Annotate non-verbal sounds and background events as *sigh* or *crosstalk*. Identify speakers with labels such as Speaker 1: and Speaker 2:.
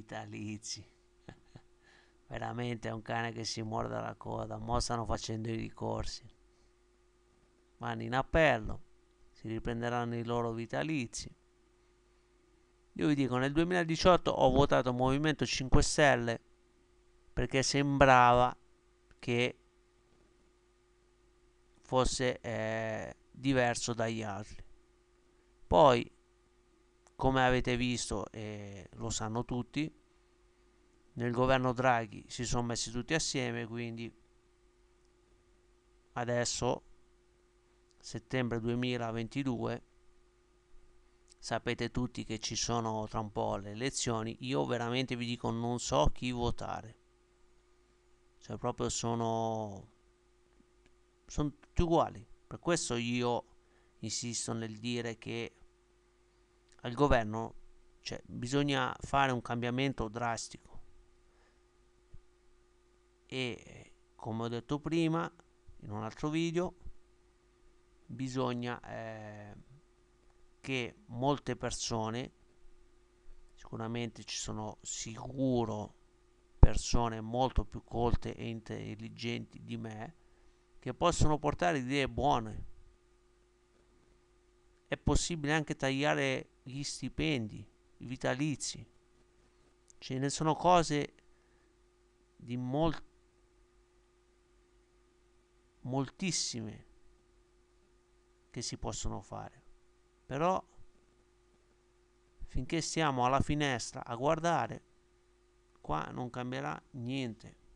Speaker 1: vitalizi. *laughs* Veramente è un cane che si morde la coda, mo stanno facendo i ricorsi. Vanno in appello, si riprenderanno i loro vitalizi. Io vi dico, nel 2018 ho votato Movimento 5 Stelle perché sembrava che fosse eh, diverso dagli altri. Poi come avete visto e lo sanno tutti, nel governo Draghi si sono messi tutti assieme, quindi adesso, settembre 2022, sapete tutti che ci sono tra un po' le elezioni, io veramente vi dico non so chi votare. Cioè proprio sono... sono tutti uguali. Per questo io insisto nel dire che al governo cioè, bisogna fare un cambiamento drastico e come ho detto prima in un altro video bisogna eh, che molte persone sicuramente ci sono sicuro persone molto più colte e intelligenti di me che possono portare idee buone è possibile anche tagliare gli stipendi, i vitalizi. Ce ne sono cose di mol- moltissime che si possono fare. Però finché stiamo alla finestra a guardare, qua non cambierà niente.